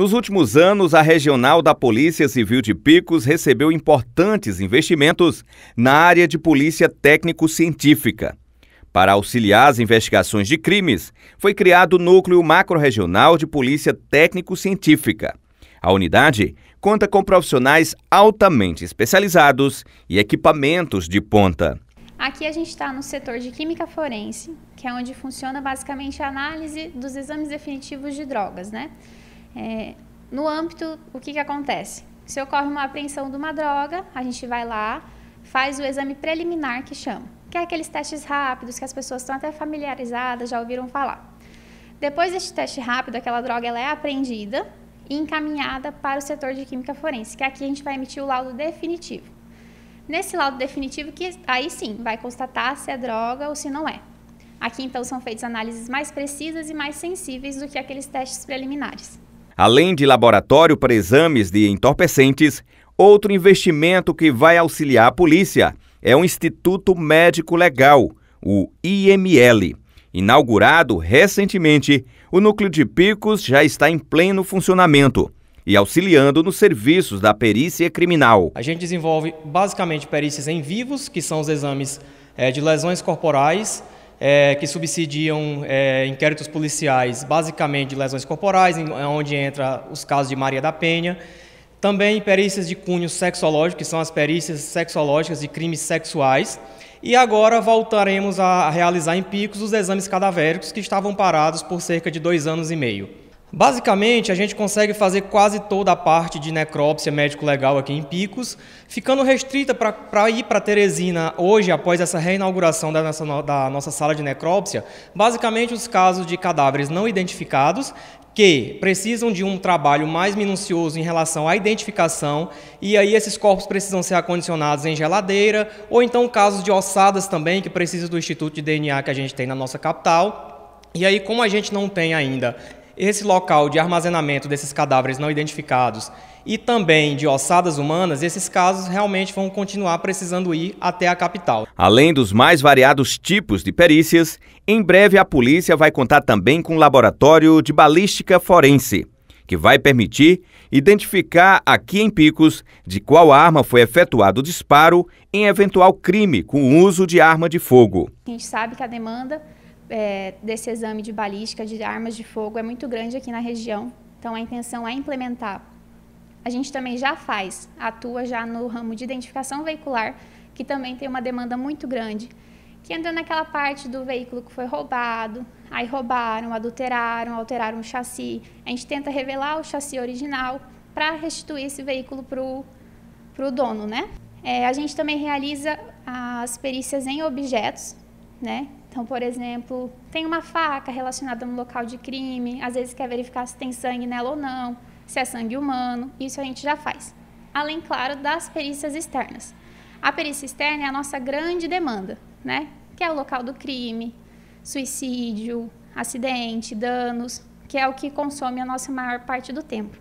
Nos últimos anos, a Regional da Polícia Civil de Picos recebeu importantes investimentos na área de polícia técnico-científica. Para auxiliar as investigações de crimes, foi criado o Núcleo Macro-Regional de Polícia Técnico-Científica. A unidade conta com profissionais altamente especializados e equipamentos de ponta. Aqui a gente está no setor de química forense, que é onde funciona basicamente a análise dos exames definitivos de drogas, né? É, no âmbito, o que, que acontece? Se ocorre uma apreensão de uma droga, a gente vai lá, faz o exame preliminar que chama, que é aqueles testes rápidos que as pessoas estão até familiarizadas, já ouviram falar. Depois deste teste rápido, aquela droga ela é apreendida e encaminhada para o setor de química forense, que aqui a gente vai emitir o laudo definitivo. Nesse laudo definitivo, que aí sim vai constatar se é droga ou se não é. Aqui então são feitas análises mais precisas e mais sensíveis do que aqueles testes preliminares além de laboratório para exames de entorpecentes, outro investimento que vai auxiliar a polícia é o Instituto Médico Legal, o IML. Inaugurado recentemente, o núcleo de Picos já está em pleno funcionamento e auxiliando nos serviços da perícia criminal. A gente desenvolve basicamente perícias em vivos, que são os exames é, de lesões corporais é, que subsidiam é, inquéritos policiais, basicamente de lesões corporais, em, é onde entra os casos de Maria da Penha. Também perícias de cunho sexológico, que são as perícias sexológicas de crimes sexuais. E agora voltaremos a realizar em picos os exames cadavéricos que estavam parados por cerca de dois anos e meio. Basicamente, a gente consegue fazer quase toda a parte de necrópsia médico-legal aqui em Picos, ficando restrita para ir para Teresina hoje, após essa reinauguração da nossa, da nossa sala de necrópsia, basicamente os casos de cadáveres não identificados que precisam de um trabalho mais minucioso em relação à identificação, e aí esses corpos precisam ser acondicionados em geladeira, ou então casos de ossadas também, que precisam do instituto de DNA que a gente tem na nossa capital. E aí, como a gente não tem ainda esse local de armazenamento desses cadáveres não identificados e também de ossadas humanas, esses casos realmente vão continuar precisando ir até a capital. Além dos mais variados tipos de perícias, em breve a polícia vai contar também com um laboratório de balística forense, que vai permitir identificar aqui em Picos de qual arma foi efetuado o disparo em eventual crime com o uso de arma de fogo. A gente sabe que a demanda é, desse exame de balística de armas de fogo é muito grande aqui na região, então a intenção é implementar. A gente também já faz, atua já no ramo de identificação veicular, que também tem uma demanda muito grande, que entra naquela parte do veículo que foi roubado, aí roubaram, adulteraram, alteraram o chassi. A gente tenta revelar o chassi original para restituir esse veículo para o dono, né? É, a gente também realiza as perícias em objetos, né? Então, por exemplo, tem uma faca relacionada no local de crime, às vezes quer verificar se tem sangue nela ou não, se é sangue humano, isso a gente já faz. Além, claro, das perícias externas. A perícia externa é a nossa grande demanda, né? Que é o local do crime, suicídio, acidente, danos, que é o que consome a nossa maior parte do tempo.